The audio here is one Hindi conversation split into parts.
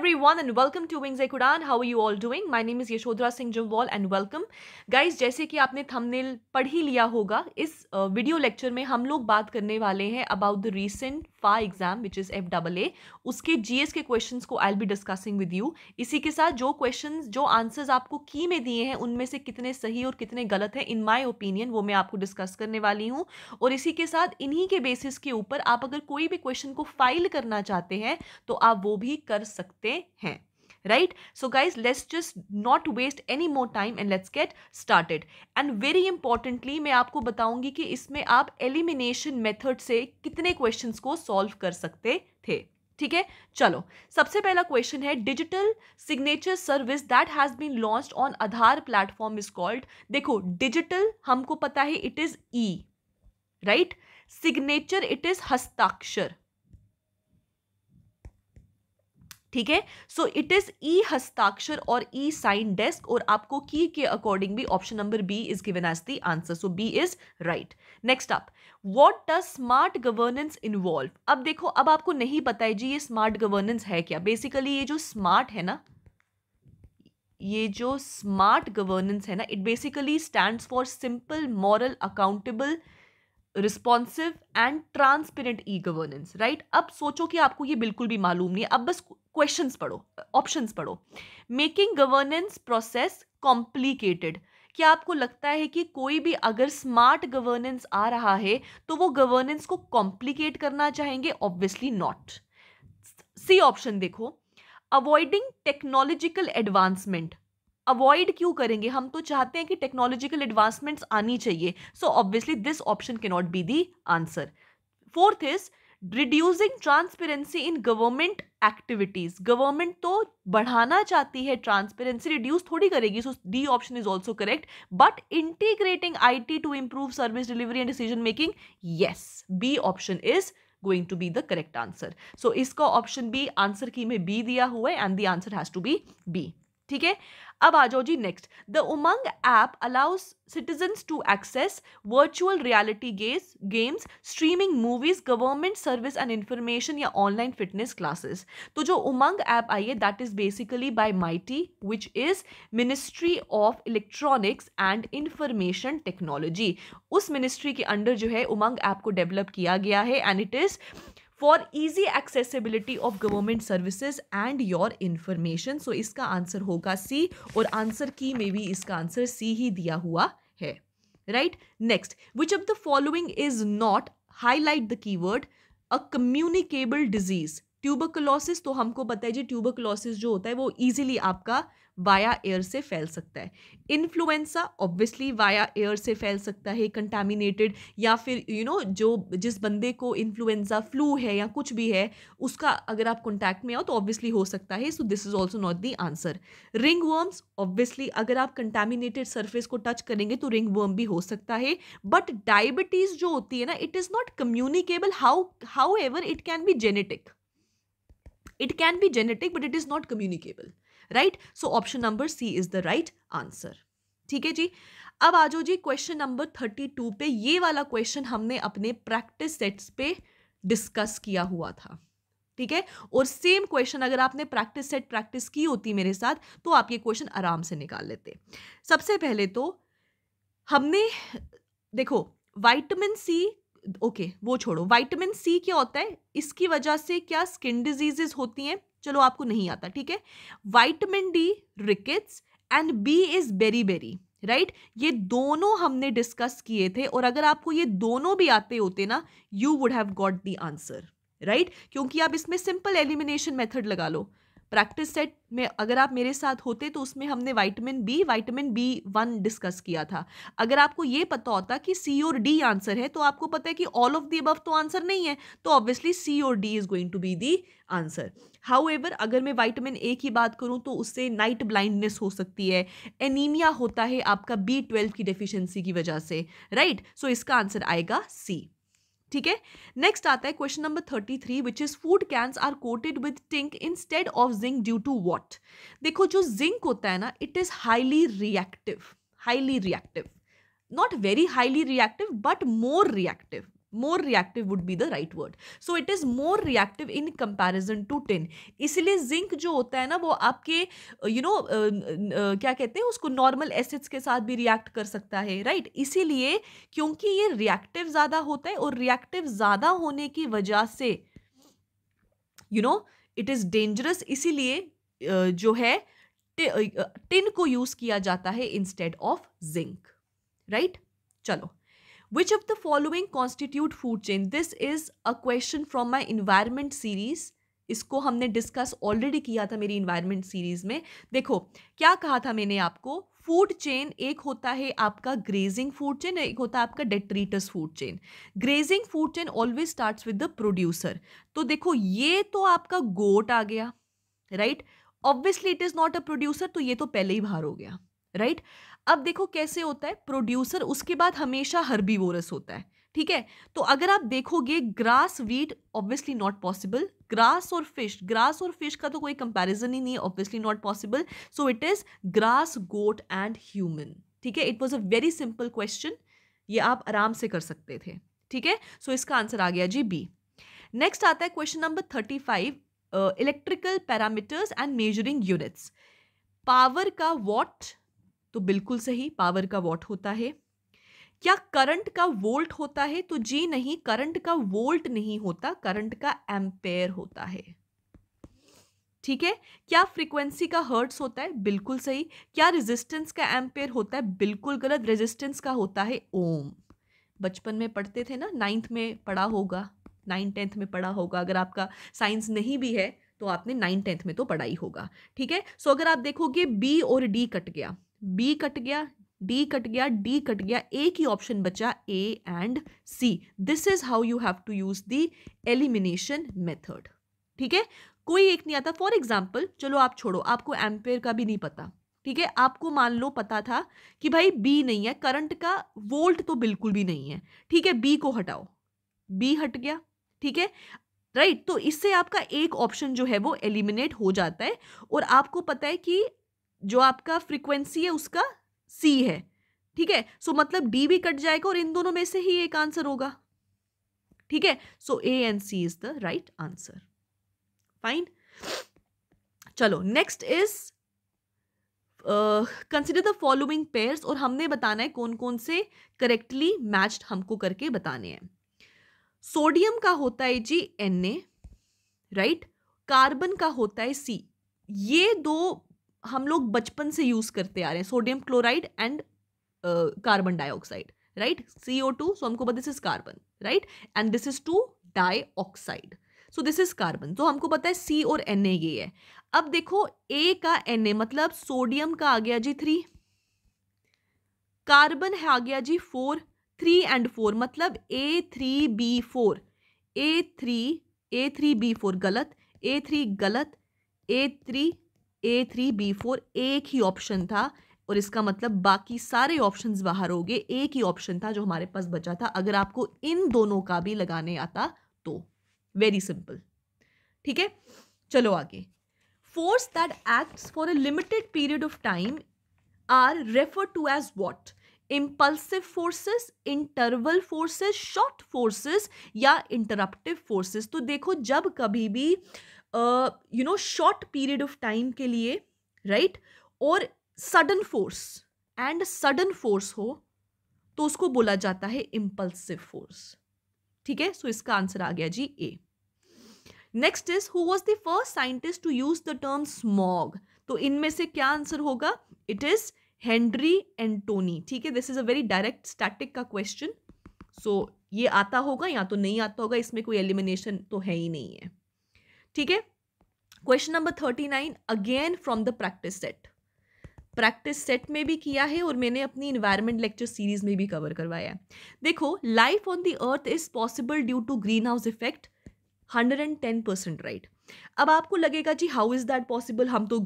Everyone and welcome to wings एक उड़ान how you all doing my name is Yashodhara Singh Jamwal and welcome guys जैसे कि आपने थंबनेल पढ़ ही लिया होगा इस वीडियो लेक्चर में हम लोग बात करने वाले हैं अबाउट द रीसेंट फा exam which is F double A उसके जीएस के क्वेश्चंस को I'll be discussing with you इसी के साथ जो क्वेश्चंस जो आंसर्स आपको की में दिए हैं उनमें से कितने सही और कितने गलत हैं इन माय ओपिनियन वो मैं आपको डिस्कस करने वाली हूँ और इसी के साथ इन्हीं के बेसिस के ऊपर आप अगर कोई भी क्वेश्चन को फाइल करना चाहते हैं तो आप वो भी कर सकते हैं right so guys let's just not waste any more time and let's get started and very importantly मैं आपको बताऊंगी कि इसमें आप एलिमिनेशन मेथड से कितने questions को सॉल्व कर सकते थे ठीक है चलो सबसे पहला क्वेश्चन है digital signature service that has been launch on Aadhaar platform is called देखो डिजिटल हमको पता है it is e right signature it is हस्ताक्षर ठीक है सो इट इज़ ई हस्ताक्षर और ई साइन डेस्क और आपको की के अकॉर्डिंग भी option number B is given as the answer so B is right next up what does smart governance involve अब देखो अब आपको नहीं पता है जी ये स्मार्ट गवर्नेंस है क्या बेसिकली ये जो स्मार्ट है ना ये जो स्मार्ट गवर्नेंस है ना it basically stand for simple moral accountable responsive and transparent e governance right अब सोचो कि आपको ये बिल्कुल भी मालूम नहीं अब बस क्वेश्चन पढ़ो ऑप्शन पढ़ो मेकिंग गवर्नेंस प्रोसेस कॉम्प्लीकेटेड क्या आपको लगता है कि कोई भी अगर स्मार्ट गवर्नेंस आ रहा है तो वो गवर्नेंस को कॉम्प्लिकेट करना चाहेंगे ऑब्वियसली नॉट सी ऑप्शन देखो अवॉइडिंग टेक्नोलॉजिकल एडवांसमेंट अवॉइड क्यों करेंगे हम तो चाहते हैं कि टेक्नोलॉजिकल एडवांसमेंट्स आनी चाहिए so obviously this option can not be the answer fourth is reducing transparency in government activities government तो बढ़ाना चाहती है ट्रांसपेरेंसी रिड्यूस थोड़ी करेगी so D option is also correct but integrating I T to improve service delivery and decision making yes B option is going to be the correct answer सो इसका ऑप्शन बी आंसर की में बी दिया हुआ है and the answer has to be B ठीक है अब आ जाओ जी next the Umang app allows citizens to access virtual reality guess games streaming movies government service and information या ऑनलाइन फिटनेस क्लासेस तो जो उमंग ऐप आई है that is basically by MeitY which is ministry of electronics and information technology उस मिनिस्ट्री के अंडर जो है उमंग ऐप को डेवलप किया गया है and it is for easy accessibility of government services and your information so इसका आंसर होगा सी और आंसर की में भी इसका आंसर सी ही दिया हुआ है right next which of the following is not highlight the keyword a communicable disease tuberculosis तो हमको पता है जी ट्यूबकलोसिस जो होता है वो ईजिली आपका वाया एयर से फैल सकता है इन्फ्लुएंजा ऑब्वियसली वाया एयर से फैल सकता है कंटामिनेटेड या फिर यू you नो know, जो जिस बंदे को इन्फ्लुएंजा फ्लू है या कुछ भी है उसका अगर आप कॉन्टैक्ट में आओ तो ऑब्वियसली हो सकता है so this is also not the answer ring worms obviously अगर आप कंटामिनेटेड सर्फेस को टच करेंगे तो रिंग वर्म भी हो सकता है बट डायबिटीज़ जो होती है ना it is not communicable how however it can be genetic it can be genetic but it is not communicable right so option number C is the right answer ठीक है जी अब आ जाओ जी क्वेश्चन नंबर थर्टी टू पे ये वाला क्वेश्चन हमने अपने प्रैक्टिस सेट्स पे डिस्कस किया हुआ था ठीक है और सेम क्वेश्चन अगर आपने प्रैक्टिस सेट प्रैक्टिस की होती मेरे साथ तो आप ये क्वेश्चन आराम से निकाल लेते सबसे पहले तो हमने देखो वाइटमिन सी ओके वो छोड़ो वाइटमिन सी क्या होता है इसकी वजह से क्या स्किन डिजीजेस होती हैं चलो आपको नहीं आता ठीक है vitamin D rickets and B is very very right ये दोनों हमने डिस्कस किए थे और अगर आपको ये दोनों भी आते होते ना you would have got the answer right क्योंकि आप इसमें सिंपल एलिमिनेशन मेथड लगा लो प्रैक्टिस सेट में अगर आप मेरे साथ होते तो उसमें हमने vitamin B vitamin B one discuss किया था अगर आपको ये पता होता कि सी और डी आंसर है तो आपको पता है कि ऑल ऑफ दी अबव तो आंसर नहीं है तो ऑब्वियसली सी और D is going to be the answer however एवर अगर मैं वाइटमिन ए की बात करूँ तो उससे नाइट ब्लाइंडनेस हो सकती है एनीमिया होता है आपका बी ट्वेल्व की डिफिशेंसी की वजह से राइट right? सो so इसका आंसर आएगा सी ठीक है नेक्स्ट आता है question number thirty three which is food cans are coated with tin instead of zinc due to what देखो जो जिंक होता है ना it is highly reactive highly reactive not very highly reactive but more reactive more reactive would be the right word so it is more reactive in comparison to tin इसलिए जिंक जो होता है ना वो आपके यू नो क्या कहते हैं उसको नॉर्मल एसिड्स के साथ भी रिएक्ट कर सकता है राइट right? इसीलिए क्योंकि ये रिएक्टिव ज़्यादा होता है और रिएक्टिव ज़्यादा होने की वजह से you know it is dangerous इसीलिए जो है टिन को यूज़ किया जाता है इंस्टेड ऑफ जिंक राइट चलो Which of the following constitute food chain? This is a question from my environment series. इसको हमने डिस्कस ऑलरेडी किया था मेरी इन्वायरमेंट सीरीज में देखो क्या कहा था मैंने आपको फूड चेन एक होता है आपका ग्रेजिंग फूड चेन एक होता है आपका detritus food chain grazing food chain always starts with the producer तो देखो ये तो आपका गोट आ गया right obviously it is not a producer तो ये तो पहले ही बाहर हो गया राइट right? अब देखो कैसे होता है प्रोड्यूसर उसके बाद हमेशा हर्बीवोरस होता है ठीक है तो अगर आप देखोगे grass wheat obviously not possible grass और फिश ग्रास और फिश का तो कोई कंपैरिजन ही नहीं है obviously not possible so it is grass goat and human ठीक है it was a very simple question ये आप आराम से कर सकते थे ठीक है सो इसका आंसर आ गया जी बी नेक्स्ट आता है question number thirty five electrical parameters and measuring units power का वॉट तो बिल्कुल सही पावर का वॉट होता है क्या करंट का वोल्ट होता है तो जी नहीं करंट का वोल्ट नहीं होता करंट का एम्पेयर होता है ठीक है क्या फ्रीक्वेंसी का हर्ट्स होता है बिल्कुल सही क्या रेजिस्टेंस का एम्पेयर होता है बिल्कुल गलत रेजिस्टेंस का होता है ओम बचपन में पढ़ते थे ना नाइन्थ में पढ़ा होगा नाइन टेंथ में पढ़ा होगा अगर आपका साइंस नहीं भी है तो आपने नाइन टेंथ में तो पढ़ाई होगा ठीक है सो अगर आप देखोगे बी और डी कट गया बी कट गया डी कट गया डी कट गया एक ही ऑप्शन बचा A and C this is how you have to use the elimination method ठीक है कोई एक नहीं आता फॉर एग्जाम्पल चलो आप छोड़ो आपको एम्पेयर का भी नहीं पता ठीक है आपको मान लो पता था कि भाई बी नहीं है करंट का वोल्ट तो बिल्कुल भी नहीं है ठीक है बी को हटाओ बी हट गया ठीक है राइट right, तो इससे आपका एक ऑप्शन जो है वो एलिमिनेट हो जाता है और आपको पता है कि जो आपका फ्रीक्वेंसी है उसका सी है ठीक है सो मतलब डी भी कट जाएगा और इन दोनों में से ही एक आंसर होगा ठीक है so A and C is the right answer fine चलो next is consider the following pair और हमने बताना है कौन कौन से करेक्टली मैच्ड हमको करके बताने हैं सोडियम का होता है जी एन ए राइट कार्बन का होता है सी ये दो हम लोग बचपन से यूज़ करते आ रहे हैं sodium chloride and carbon dioxide right C O two so हमको पता this is carbon right and this is two dioxide so this is carbon तो हमको पता है सी और एन ए ये है अब देखो ए का एन ए मतलब सोडियम का आ गया जी थ्री कार्बन है आ गया जी फोर थ्री एंड फोर मतलब A three B four A three A three B four गलत ए थ्री गलत A three A three B four एक ही ऑप्शन था और इसका मतलब बाकी सारे ऑप्शंस बाहर हो गए एक ही ऑप्शन था जो हमारे पास बचा था अगर आपको इन दोनों का भी लगाने आता तो वेरी सिंपल ठीक है चलो आगे force that acts for a limited period of time are refer to as what impulsive forces interval forces short forces या इंटरप्टिव फोर्सेस तो देखो जब कभी भी you know short period of time के लिए राइट right? और sudden force and sudden force हो तो उसको बोला जाता है इम्पल्सिव फोर्स ठीक है सो इसका आंसर आ गया जी A next is who was the first scientist to use the term smog तो इनमें से क्या आंसर होगा इट इज हेनरी एंटोनी ठीक है this is a very direct static का क्वेश्चन सो so, ये आता होगा या तो नहीं आता होगा इसमें कोई एलिमिनेशन तो है ही नहीं है ठीक है question number thirty nine again from the practice set practice set में भी किया है और मैंने अपनी इन्वायरमेंट लेक्चर सीरीज में भी कवर करवाया है देखो life on the earth is possible due to green house effect hundred and ten percent right अब आपको लगेगा जी हाउ इज़ दैट पॉसिबल हम तो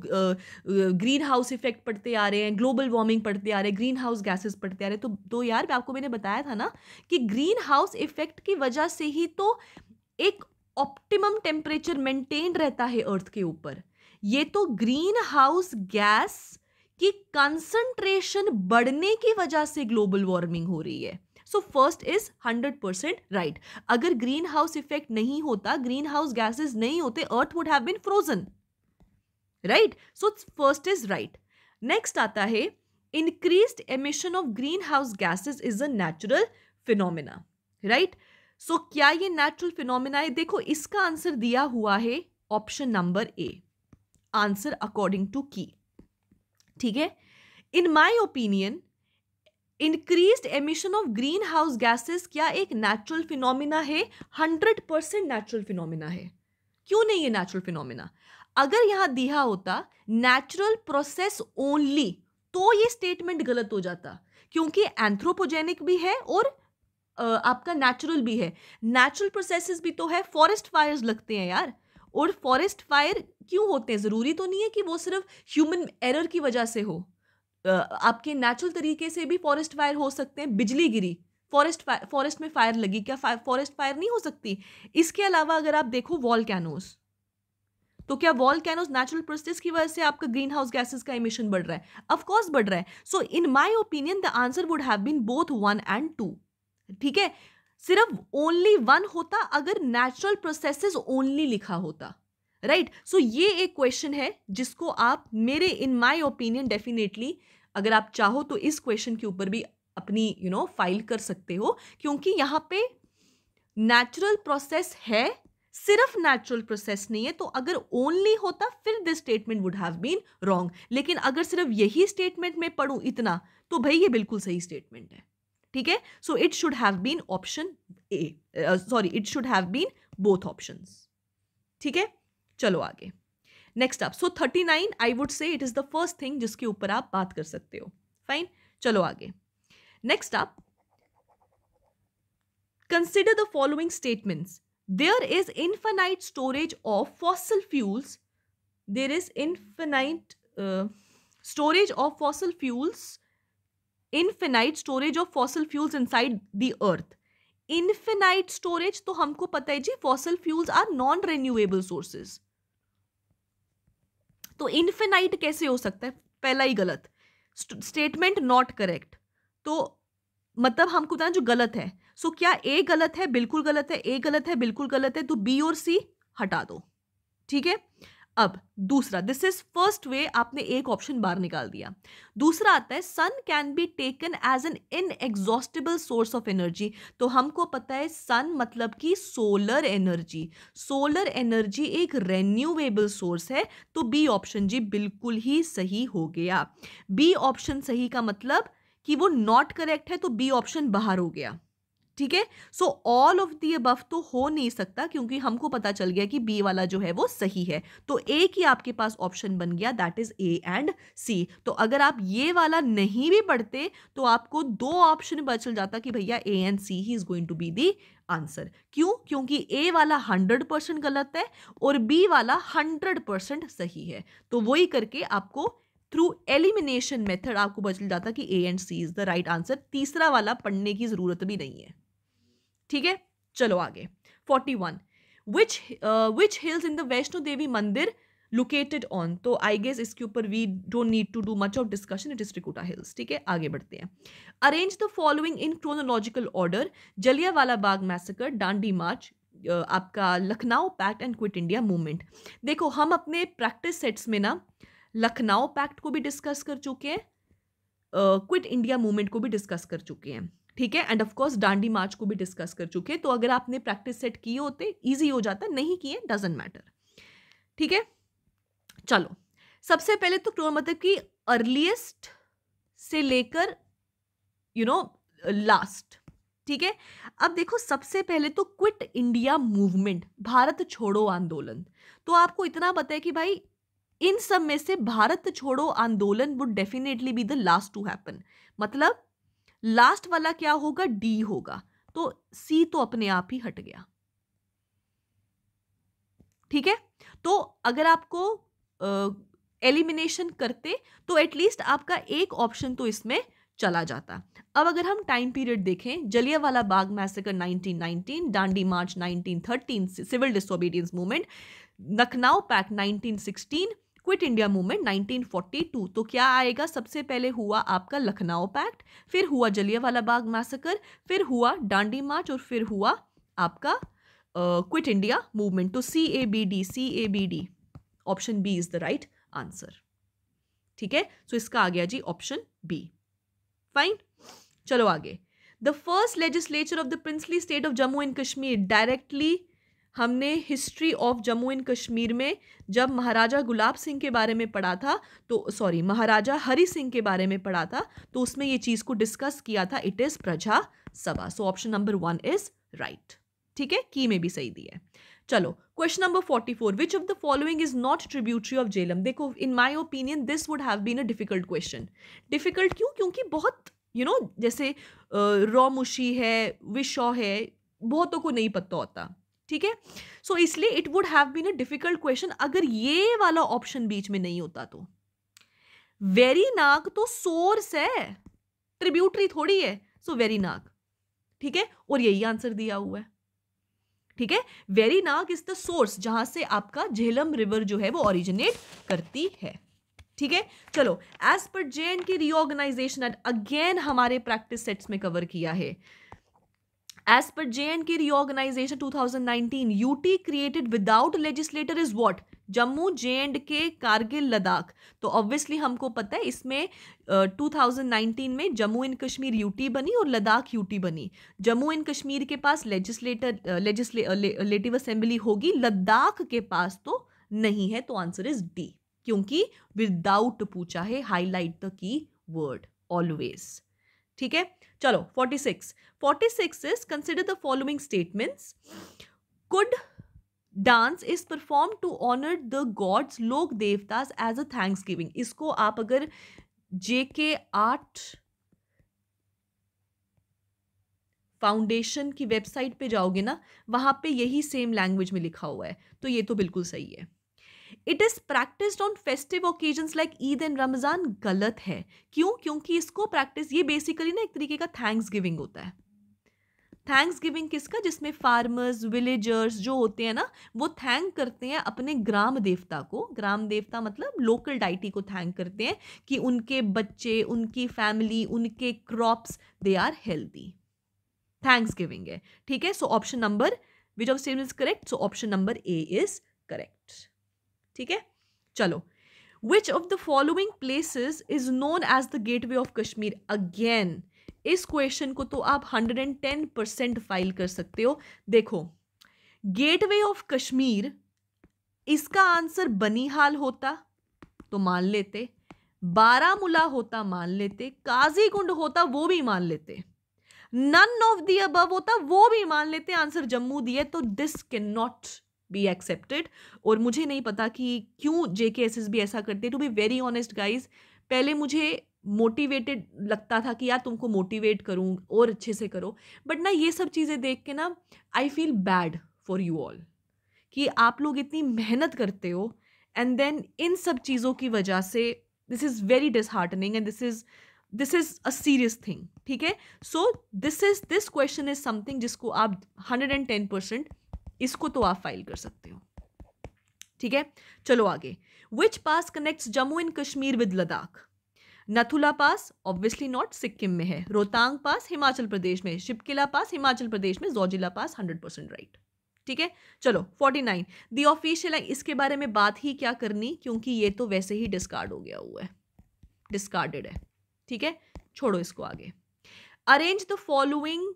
ग्रीन हाउस इफेक्ट पढ़ते आ रहे हैं ग्लोबल वार्मिंग पढ़ते आ रहे हैं ग्रीन हाउस गैसेस पढ़ते आ रहे हैं तो तो यार आपको मैंने बताया था ना कि ग्रीन हाउस इफेक्ट की वजह से ही तो एक ऑप्टिमम टेम्परेचर मेंटेन रहता है अर्थ के ऊपर ये तो ग्रीन हाउस गैस की कंसंट्रेशन बढ़ने की वजह से ग्लोबल वार्मिंग हो रही है so first is hundred percent right अगर ग्रीन हाउस इफेक्ट नहीं होता ग्रीन हाउस गैसेज नहीं होते earth would have been frozen right so first is right next आता है increased emission of green house gases is a natural phenomena right right? So so, क्या ये नेचुरल फिनोमिना है देखो इसका आंसर दिया हुआ है option number A answer according to की ठीक है in my opinion increase emission of green house gases क्या एक नेचुरल फिनोमिना है हंड्रेड परसेंट नेचुरल फिनोमिना है क्यों नहीं ये नेचुरल फिनोमिना अगर यहां दिया होता नेचुरल प्रोसेस ओनली तो ये स्टेटमेंट गलत हो जाता क्योंकि एंथ्रोपोजेनिक भी है और आपका नेचुरल भी है नेचुरल प्रोसेसेस भी तो है फॉरेस्ट फायर्स लगते हैं यार और फॉरेस्ट फायर क्यों होते हैं ज़रूरी तो नहीं है कि वो सिर्फ ह्यूमन एरर की वजह से हो आपके नेचुरल तरीके से भी फॉरेस्ट फायर हो सकते हैं बिजली गिरी फॉरेस्ट फायर फॉरेस्ट में फायर लगी क्या फॉरेस्ट फायर नहीं हो सकती इसके अलावा अगर आप देखो वॉल कैनोज़ तो क्या वॉल कैनोज नेचुरल प्रोसेस की वजह से आपका ग्रीन हाउस गैसेज का इमिशन बढ़ रहा है ऑफकोर्स बढ़ रहा है so in my opinion the answer would have been both one and two ठीक है सिर्फ ओनली वन होता अगर नेचुरल प्रोसेसेस ओनली लिखा होता राइट right? सो so, ये एक क्वेश्चन है जिसको आप मेरे इन माय ओपिनियन डेफिनेटली अगर आप चाहो तो इस क्वेश्चन के ऊपर भी अपनी यू नो फाइल कर सकते हो क्योंकि यहाँ पे नेचुरल प्रोसेस है सिर्फ नेचुरल प्रोसेस नहीं है तो अगर ओनली होता फिर this statement would have been wrong लेकिन अगर सिर्फ यही स्टेटमेंट में पढ़ूँ इतना तो भाई ये बिल्कुल सही स्टेटमेंट है ठीक है so it should have been option A sorry it should have been both option ठीक है चलो आगे नेक्स्ट आप so thirty nine I would say it is the first thing जिसके ऊपर आप बात कर सकते हो फाइन चलो आगे नेक्स्ट आप consider the following statement there is infinite storage of fossil fuels there is infinite storage of fossil fuels infinite storage of fossil fuels inside the earth infinite storage तो हमको पता है जी fossil fuels are non renewable sources तो इनफिनाइट कैसे हो सकता है पहला ही गलत स्टेटमेंट नॉट करेक्ट तो मतलब हमको बताना जो गलत है सो so, क्या ए गलत है बिल्कुल गलत है ए गलत है बिल्कुल गलत है तो बी और सी हटा दो ठीक है अब दूसरा दिस इज फर्स्ट वे आपने एक ऑप्शन बाहर निकाल दिया दूसरा आता है sun can be taken as an exhaustible source of energy तो हमको पता है सन मतलब कि सोलर एनर्जी सोलर एनर्जी एक रेन्यूएबल सोर्स है तो बी ऑप्शन जी बिल्कुल ही सही हो गया बी ऑप्शन सही का मतलब कि वो नॉट करेक्ट है तो बी ऑप्शन बाहर हो गया ठीक है so all of the above तो हो नहीं सकता क्योंकि हमको पता चल गया कि बी वाला जो है वो सही है तो ए की आपके पास ऑप्शन बन गया that is A and C तो अगर आप ये वाला नहीं भी पढ़ते तो आपको दो ऑप्शन पता चल जाता कि भैया ए एंड सी ही is going to be the answer क्यों क्योंकि ए वाला हंड्रेड परसेंट गलत है और बी वाला हंड्रेड परसेंट सही है तो वही करके आपको थ्रू एलिमिनेशन मेथड आपको बचल जाता कि A and C is the right answer तीसरा वाला पढ़ने की जरूरत भी नहीं है ठीक है चलो आगे forty one which which hills in the Vaishno Devi mandir located on तो आई गेस इसके ऊपर we don't need to do much of discussion it is Trikuta hills ठीक है आगे बढ़ते हैं arrange the following in chronological order Jallianwala Bagh massacre Dandi march आपका Lucknow pact and quit India movement देखो हम अपने प्रैक्टिस सेट्स में ना लखनऊ पैक्ट को भी डिस्कस कर चुके हैं क्विट इंडिया मूवमेंट को भी डिस्कस कर चुके हैं ठीक है and of course Dandi march को भी डिस्कस कर चुके हैं तो अगर आपने प्रैक्टिस सेट किए होते ईजी हो जाता नहीं किए डजेंट मैटर ठीक है चलो सबसे पहले तो मतलब कि अर्लीस्ट से लेकर यू नो लास्ट ठीक है अब देखो सबसे पहले तो क्विट इंडिया मूवमेंट भारत छोड़ो आंदोलन तो आपको इतना पता है कि भाई इन सब में से भारत छोड़ो आंदोलन would definitely be the last to happen मतलब लास्ट वाला क्या होगा डी होगा तो सी तो अपने आप ही हट गया ठीक है तो अगर आपको एलिमिनेशन करते तो एटलीस्ट आपका एक ऑप्शन तो इसमें चला जाता अब अगर हम टाइम पीरियड देखें Jallianwala Bagh massacre 1919 Dandi march 1913 civil disobedience movement Lucknow pact 1916 quit India movement 1942 तो क्या आएगा सबसे पहले हुआ आपका लखनऊ पैक्ट फिर हुआ जलियावाला बाग मैसकर फिर हुआ डांडी मार्च और फिर हुआ आपका क्विट इंडिया मूवमेंट तो C A B D C A B D option B is the right answer ठीक है सो इसका आ गया जी ऑप्शन बी फाइन चलो आगे the first legislature of the princely state of Jammu and Kashmir directly हमने history of Jammu and Kashmir में जब महाराजा गुलाब सिंह के बारे में पढ़ा था तो सॉरी महाराजा हरी सिंह के बारे में पढ़ा था तो उसमें ये चीज़ को डिस्कस किया था it is Praja Sabha so option number one is right ठीक है की में भी सही दी है चलो question number forty four which of the following is not tributary of Jhelum देखो in my opinion this would have been a difficult question difficult क्यों क्योंकि बहुत यू you नो know, जैसे रॉ मुशी है विशो है बहुतों को नहीं पता होता ठीक है सो इसलिए it would have been a difficult question अगर ये वाला ऑप्शन बीच में नहीं होता तो वेरी नाग तो सोर्स है ट्रिब्यूटरी थोड़ी है सो वेरी नाग ठीक है और यही आंसर दिया हुआ है ठीक है Verinag is the source जहां से आपका झेलम रिवर जो है वो ओरिजिनेट करती है ठीक है चलो as per J and K reorganisation again हमारे प्रैक्टिस सेट्स में कवर किया है as per J and K reorganisation two thousand nineteen U T created without legislator is what Jammu J and K Kargil Ladakh तो ऑब्वियसली हमको पता है इसमें टू थाउजेंड नाइनटीन में Jammu and Kashmir U T बनी और लद्दाख यू टी बनी जम्मू एंड कश्मीर के पास लेजिस्लेटर लेजिस्लेटिव असेंबली होगी लद्दाख के पास तो नहीं है तो आंसर इज डी क्योंकि विदाउट पूछा है highlight the key word always ठीक है चलो forty six forty six is consider the following statements Kud dance is perform to honour the gods lok devtas as a thanksgiving इसको आप अगर जे के आर्ट फाउंडेशन की वेबसाइट पे जाओगे ना वहां पे यही सेम लैंग्वेज में लिखा हुआ है तो ये तो बिल्कुल सही है it is practised on festive occasion like Eid and Ramzan गलत है क्यों क्योंकि इसको प्रैक्टिस ये बेसिकली ना एक तरीके का थैंक्स गिविंग होता है थैंक्स गिविंग किसका जिसमें फार्मर्स विलेजर्स जो होते हैं ना वो थैंक करते हैं अपने ग्राम देवता को ग्राम देवता मतलब लोकल डाइटी को थैंक करते हैं कि उनके बच्चे उनकी फैमिली उनके crops they are healthy thanksgiving है ठीक है so option number which of same is correct so option number A is correct ठीक है चलो which of the following places is known as the gateway of Kashmir again इस क्वेश्चन को तो आप hundred and ten percent file कर सकते हो देखो गेट वे ऑफ कश्मीर इसका आंसर बनीहाल होता तो मान लेते बारामूला होता मान लेते काजीकुंड होता वो भी मान लेते नन ऑफ दी अबव होता वो भी मान लेते आंसर जम्मू दिए तो this can not be accepted और मुझे नहीं पता कि क्यों जे के एस एस बी ऐसा करते to be very honest guys पहले मुझे मोटिवेटेड लगता था कि यार तुमको मोटिवेट करूँ और अच्छे से करो बट ना ये सब चीज़ें देख के ना I feel bad for you all कि आप लोग इतनी मेहनत करते हो एंड देन इन सब चीज़ों की वजह से this is very disheartening and this is this is a serious thing ठीक है so this is this question is something जिसको आप हंड्रेड एंड टेन परसेंट इसको तो आप फाइल कर सकते हो ठीक है चलो आगे which pass connects Jammu and Kashmir with Ladakh Nathu La pass obviously not Sikkim में है रोहतांग पास हिमाचल प्रदेश में शिपकिला पास हिमाचल प्रदेश में Zojila pass hundred percent right ठीक है चलो फोर्टी नाइन दी ऑफिशियल इसके बारे में बात ही क्या करनी क्योंकि ये तो वैसे ही डिस्कार्ड हो गया हुआ है डिस्कार्डेड है ठीक है छोड़ो इसको आगे arrange the following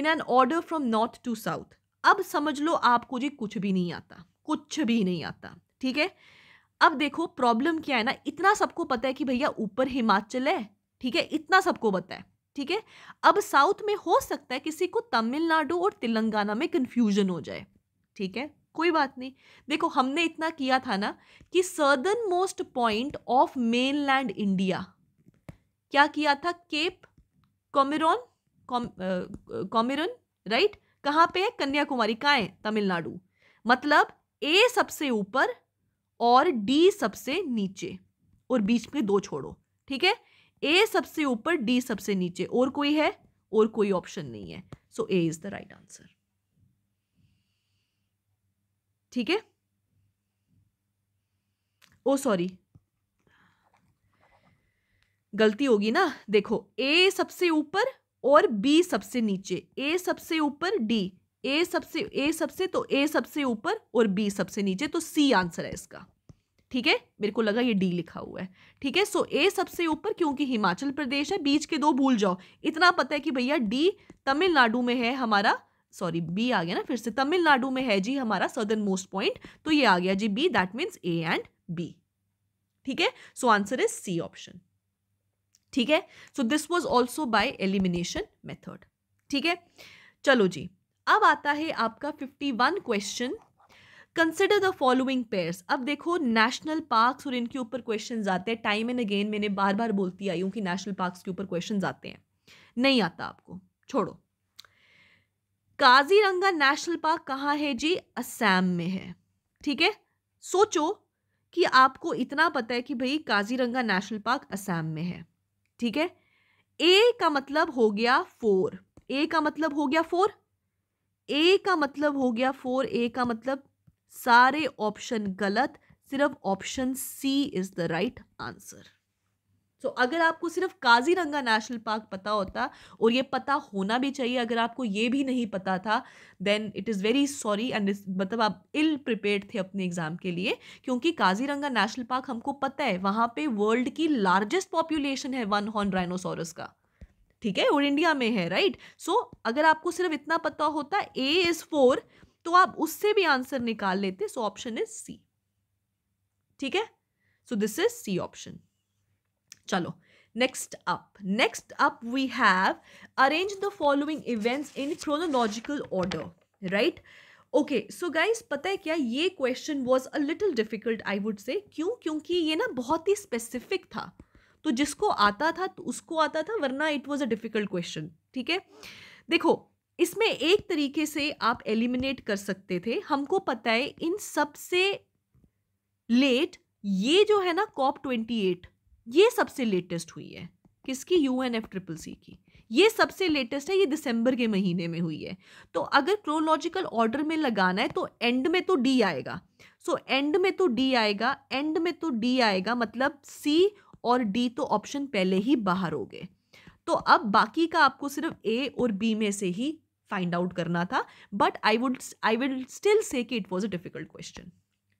in an order from north to south अब समझ लो आपको जी कुछ भी नहीं आता कुछ भी नहीं आता ठीक है अब देखो प्रॉब्लम क्या है ना इतना सबको पता है कि भैया ऊपर हिमाचल है ठीक है इतना सबको पता है ठीक है अब साउथ में हो सकता है किसी को तमिलनाडु और तेलंगाना में कन्फ्यूजन हो जाए ठीक है कोई बात नहीं देखो हमने इतना किया था ना कि southern most point of main land क्या किया था केप कॉमेरॉन कॉमेरन राइट कहाँ पे कन्याकुमारी कहाँ है तमिलनाडु मतलब ए सबसे ऊपर और डी सबसे नीचे और बीच में दो छोड़ो ठीक है ए सबसे ऊपर डी सबसे नीचे और कोई है और कोई ऑप्शन नहीं है so A is the right answer ठीक है ओ oh, सॉरी गलती होगी ना देखो ए सबसे ऊपर और बी सबसे नीचे ए सबसे ऊपर डी ए सबसे ए सबसे तो ए सबसे ऊपर और बी सबसे नीचे तो सी आंसर है इसका ठीक है मेरे को लगा ये डी लिखा हुआ है ठीक है सो ए सबसे ऊपर क्योंकि हिमाचल प्रदेश है बीच के दो भूल जाओ इतना पता है कि भैया डी तमिलनाडु में है हमारा सॉरी बी आ गया ना फिर से तमिलनाडु में है जी हमारा सदर्न मोस्ट पॉइंट तो ये आ गया जी B that means A and B ठीक है so answer is C option ठीक है so this was also by elimination method ठीक है चलो जी अब आता है आपका fifty one question consider the following pairs अब देखो नेशनल पार्क्स और इनके ऊपर क्वेश्चन आते हैं टाइम एंड अगेन मैंने बार बार बोलती आई हूँ कि नेशनल पार्क्स के ऊपर क्वेश्चन आते हैं नहीं आता आपको छोड़ो काजीरंगा नेशनल पार्क कहाँ है जी असम में है ठीक है सोचो कि आपको इतना पता है कि भाई काजीरंगा नेशनल पार्क असम में है ठीक है ए का मतलब हो गया फोर ए का मतलब हो गया फोर ए का मतलब हो गया फोर ए का मतलब सारे ऑप्शन गलत सिर्फ option C is the right answer so so, अगर आपको सिर्फ काजीरंगा नेशनल पार्क पता होता और ये पता होना भी चाहिए अगर आपको ये भी नहीं पता था then it is very sorry and मतलब आप इल प्रिपेयर थे अपने एग्ज़ाम के लिए क्योंकि काजीरंगा नेशनल पार्क हमको पता है वहाँ पे वर्ल्ड की लार्जेस्ट पॉपुलेशन है वन हॉर्न राइनोसोरस का ठीक है और इंडिया में है राइट सो so, अगर आपको सिर्फ इतना पता होता ए इज़ फोर तो आप उससे भी आंसर निकाल लेते सो ऑप्शन इज सी ठीक है so this is C option चलो next up next up we have arrange the following events in chronological order right okay so guys पता है क्या ये question was a little difficult I would say क्यों क्योंकि ये ना बहुत ही स्पेसिफिक था तो जिसको आता था तो उसको आता था वरना it was a difficult question ठीक है देखो इसमें एक तरीके से आप एलिमिनेट कर सकते थे हमको पता है इन सबसे लेट ये जो है ना कॉप ट्वेंटी एट ये सबसे लेटेस्ट हुई है किसकी U N F triple C की ये सबसे लेटेस्ट है ये दिसंबर के महीने में हुई है तो अगर क्रोलॉजिकल ऑर्डर में लगाना है तो एंड में तो डी आएगा सो so, एंड में तो डी आएगा एंड में तो डी आएगा मतलब सी और डी तो ऑप्शन पहले ही बाहर हो गए तो अब बाकी का आपको सिर्फ ए और बी में से ही फाइंड आउट करना था but I would I will still say कि it was a difficult question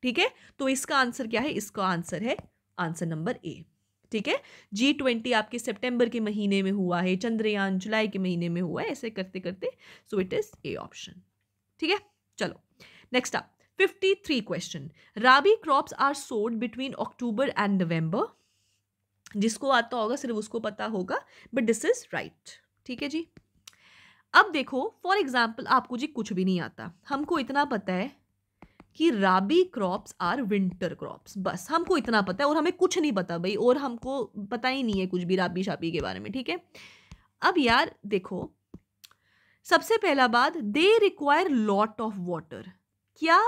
ठीक है तो इसका आंसर क्या है इसका आंसर है आंसर नंबर ए ठीक है जी ट्वेंटी आपके सेप्टेम्बर के महीने में हुआ है चंद्रयान जुलाई के महीने में हुआ है ऐसे करते करते so it is A option ठीक है चलो नेक्स्ट आप three question rabi crops are sowed between October and November जिसको आता होगा सिर्फ उसको पता होगा बट दिस इज राइट ठीक है जी अब देखो फॉर एग्जाम्पल आपको जी कुछ भी नहीं आता हमको इतना पता है कि rabi crops are winter crops बस हमको इतना पता है और हमें कुछ नहीं पता भाई और हमको पता ही नहीं है कुछ भी राबी शाबी के बारे में ठीक है अब यार देखो सबसे पहला बात they require lot of water क्या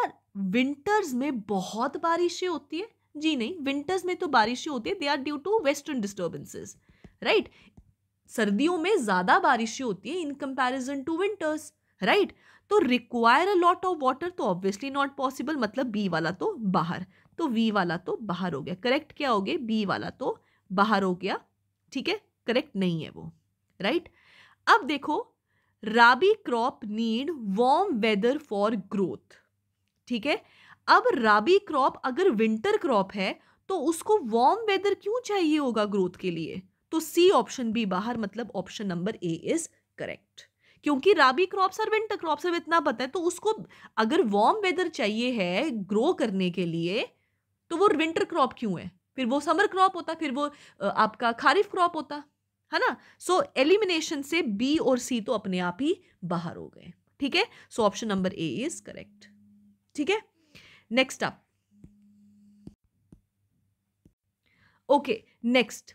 विंटर्स में बहुत बारिशें होती है जी नहीं विंटर्स में तो बारिशें होती है they are due to western disturbances right सर्दियों में ज़्यादा बारिशें होती है in comparison to winters right तो require a lot of water तो ऑब्वियसली नॉट पॉसिबल मतलब बी वाला तो बाहर तो वी वाला तो बाहर हो गया करेक्ट क्या हो गया बी वाला तो बाहर हो गया ठीक है करेक्ट नहीं है वो राइट right? अब देखो rabi crop need warm weather for growth ठीक है अब राबी क्रॉप अगर विंटर क्रॉप है तो उसको वॉर्म वेदर क्यों चाहिए होगा ग्रोथ के लिए तो सी ऑप्शन भी बाहर मतलब option number A is correct क्योंकि राबी क्रॉप और विंटर क्रॉप्स हमें इतना पता है तो उसको अगर वार्म वेदर चाहिए है ग्रो करने के लिए तो वो विंटर क्रॉप क्यों है फिर वो समर क्रॉप होता फिर वो आपका खारिफ क्रॉप होता है ना सो so, एलिमिनेशन से बी और सी तो अपने आप ही बाहर हो गए ठीक है so option number A is correct ठीक है next up okay next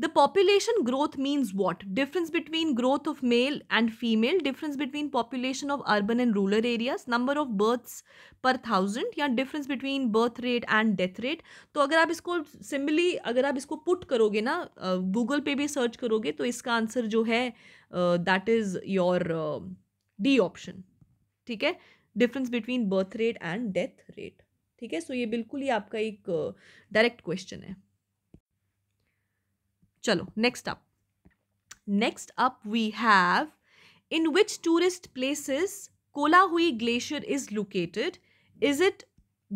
The population growth means what? Difference between growth of male and female, difference between population of urban and rural areas, number of births per thousand या difference between birth rate and death rate तो अगर आप इसको सिंपली अगर आप इसको पुट करोगे ना गूगल पे भी सर्च करोगे तो इसका आंसर जो है that is your D option ठीक है difference between birth rate and death rate ठीक है सो ये बिल्कुल ही आपका एक डायरेक्ट uh, क्वेश्चन है चलो next up next up we have in which tourist places Kolahoi glacier is located is it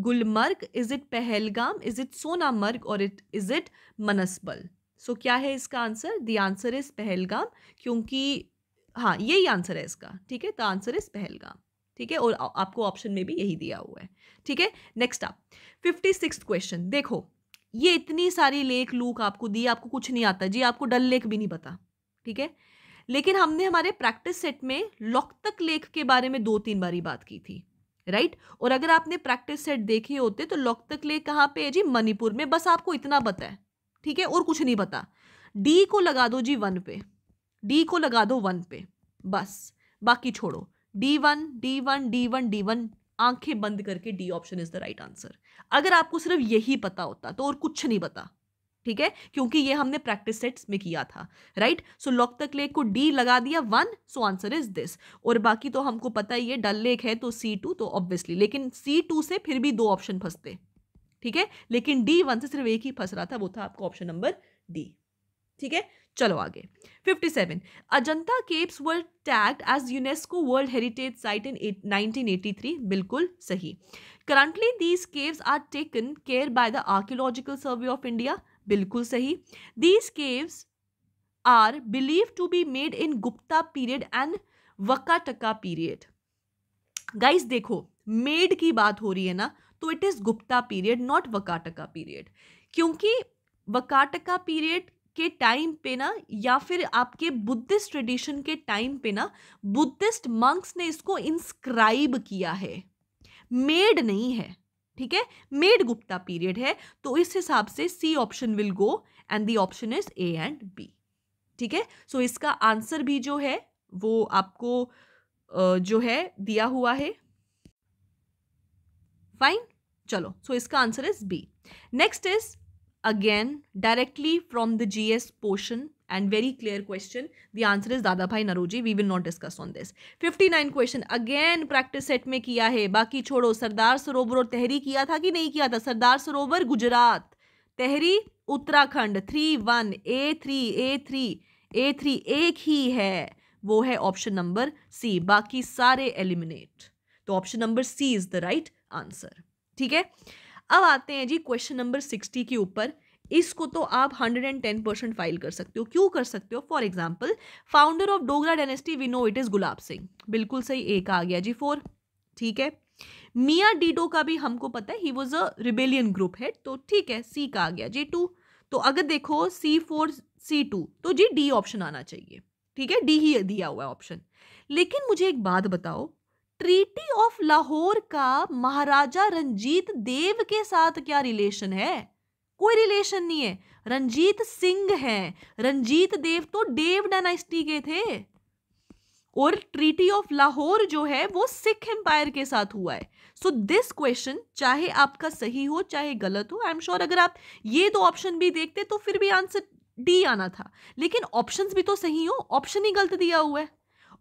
Gulmarg is it Pahalgam is it Sonamarg और it is it Mansbal so क्या है इसका answer the answer is Pahalgam क्योंकि हाँ यही आंसर है इसका ठीक है द आंसर इज पहलगाम ठीक है और आपको ऑप्शन में भी यही दिया हुआ है ठीक है नेक्स्ट आप फिफ्टी सिक्स क्वेश्चन देखो ये इतनी सारी लेक लूक आपको दी आपको कुछ नहीं आता जी आपको डल लेक भी नहीं पता ठीक है लेकिन हमने हमारे प्रैक्टिस सेट में लोकतक लेक के बारे में दो तीन बारी बात की थी राइट और अगर आपने प्रैक्टिस सेट देखे होते तो लोकतक लेक कहाँ पे है जी मणिपुर में बस आपको इतना पता है ठीक है और कुछ नहीं पता डी को लगा दो जी वन पे डी को लगा दो वन पे बस बाकी छोड़ो D one D one D one D one आंखें बंद करके D option is the right answer अगर आपको सिर्फ यही पता होता तो और कुछ नहीं पता ठीक है क्योंकि ये हमने प्रैक्टिस सेट्स में किया था right so Loktak lake को डी लगा दिया one so answer is this और बाकी तो हमको पता ही है डल लेक है तो सी टू तो ऑब्वियसली लेकिन सी टू से फिर भी दो ऑप्शन फंसते ठीक है लेकिन डी वन से सिर्फ एक ही फंस रहा था वो था आपका ऑप्शन नंबर डी ठीक है चलो आगे 57 Ajanta caves world tagged as UNESCO world heritage site in 1983 बिल्कुल सही currently these caves are taken care by the archaeological survey of India बिल्कुल सही these caves are believe to be made in Gupta period and Vakataka period guys देखो मेड की बात हो रही है ना तो it is Gupta period not Vakataka period क्योंकि वकाटका पीरियड के टाइम पे ना या फिर आपके बुद्धिस्ट ट्रेडिशन के टाइम पे ना बुद्धिस्ट मंक्स ने इसको इंस्क्राइब किया है मेड नहीं है ठीक है मेड गुप्ता पीरियड है तो इस हिसाब से C option will go and D option is A and B ठीक है सो इसका आंसर भी जो है वो आपको जो है दिया हुआ है फाइन चलो सो so इसका answer is B next is again directly from the G S portion and very clear question the answer is Dadabhai Naoroji we will not discuss on this fifty nine question again practice set में किया है बाकी छोड़ो सरदार सरोवर और तहरी किया था कि नहीं किया था Sardar Sarovar Gujarat Tehri Uttarakhand three one A three A three A three एक ही है वो है ऑप्शन नंबर सी बाकी सारे एलिमिनेट तो option number C is the right answer ठीक है अब आते हैं जी क्वेश्चन नंबर सिक्सटी के ऊपर इसको तो आप hundred and ten percent file कर सकते हो क्यों कर सकते हो for example founder of Dogra dynasty we know it is Gulab Singh बिल्कुल सही एक आ गया जी फोर ठीक है मियाँ डीडो का भी हमको पता है he was a rebellion group है तो ठीक है सी का आ गया जी टू तो अगर देखो सी फोर सी टू तो जी डी ऑप्शन आना चाहिए ठीक है डी ही दिया हुआ है ऑप्शन लेकिन मुझे एक बात बताओ ट्रीटी ऑफ लाहौर का महाराजा रंजीत देव के साथ क्या रिलेशन है कोई रिलेशन नहीं है रंजीत सिंह है रंजीत देव तो देव डायनास्टी के थे और ट्रीटी ऑफ लाहौर जो है वो सिख एम्पायर के साथ हुआ है सो दिस क्वेश्चन चाहे आपका सही हो चाहे गलत हो आई एम श्योर अगर आप ये दो ऑप्शन भी देखते तो फिर भी आंसर डी आना था लेकिन ऑप्शंस भी तो सही हो ऑप्शन ही गलत दिया हुआ है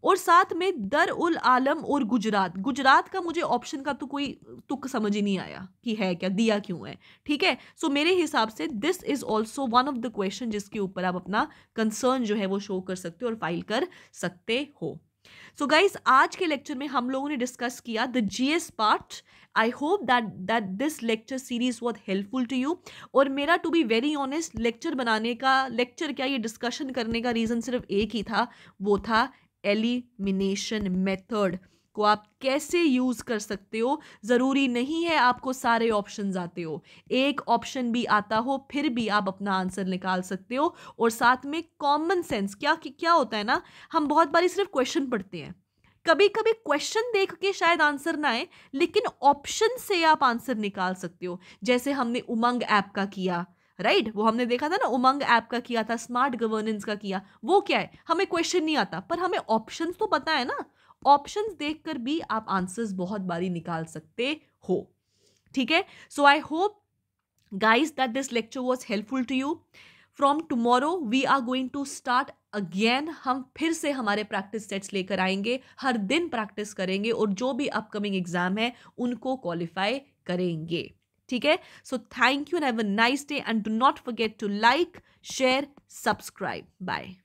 और साथ में दर उल आलम और गुजरात गुजरात का मुझे ऑप्शन का तो कोई तुक तो समझ ही नहीं आया कि है क्या दिया क्यों है ठीक है सो so, मेरे हिसाब से this is also one of the question जिसके ऊपर आप अपना कंसर्न जो है वो शो कर सकते हो और फाइल कर सकते हो सो so गाइज आज के लेक्चर में हम लोगों ने डिस्कस किया the S part I hope that that this lecture series was helpful to you और मेरा to be very honest lecture बनाने का लेक्चर क्या ये डिस्कशन करने का रीज़न सिर्फ एक ही था वो था एलिमिनेशन मेथड को आप कैसे यूज़ कर सकते हो ज़रूरी नहीं है आपको सारे ऑप्शन आते हो एक ऑप्शन भी आता हो फिर भी आप अपना आंसर निकाल सकते हो और साथ में कॉमन सेंस क्या कि क्या होता है ना हम बहुत बारी सिर्फ क्वेश्चन पढ़ते हैं कभी कभी क्वेश्चन देख के शायद आंसर ना आए लेकिन ऑप्शन से आप आंसर निकाल सकते हो जैसे हमने उमंग ऐप का किया राइट right? वो हमने देखा था ना उमंग ऐप का किया था स्मार्ट गवर्नेंस का किया वो क्या है हमें क्वेश्चन नहीं आता पर हमें ऑप्शन तो पता है ना ऑप्शन देख कर भी आप आंसर्स बहुत बारी निकाल सकते हो ठीक है so I hope guys that this lecture was helpful to you from tomorrow we are going to start again हम फिर से हमारे प्रैक्टिस सेट्स लेकर आएंगे हर दिन प्रैक्टिस करेंगे और जो भी अपकमिंग एग्ज़ाम है उनको क्वालिफाई करेंगे ठीक है so thank you and have a nice day and do not forget to like share subscribe bye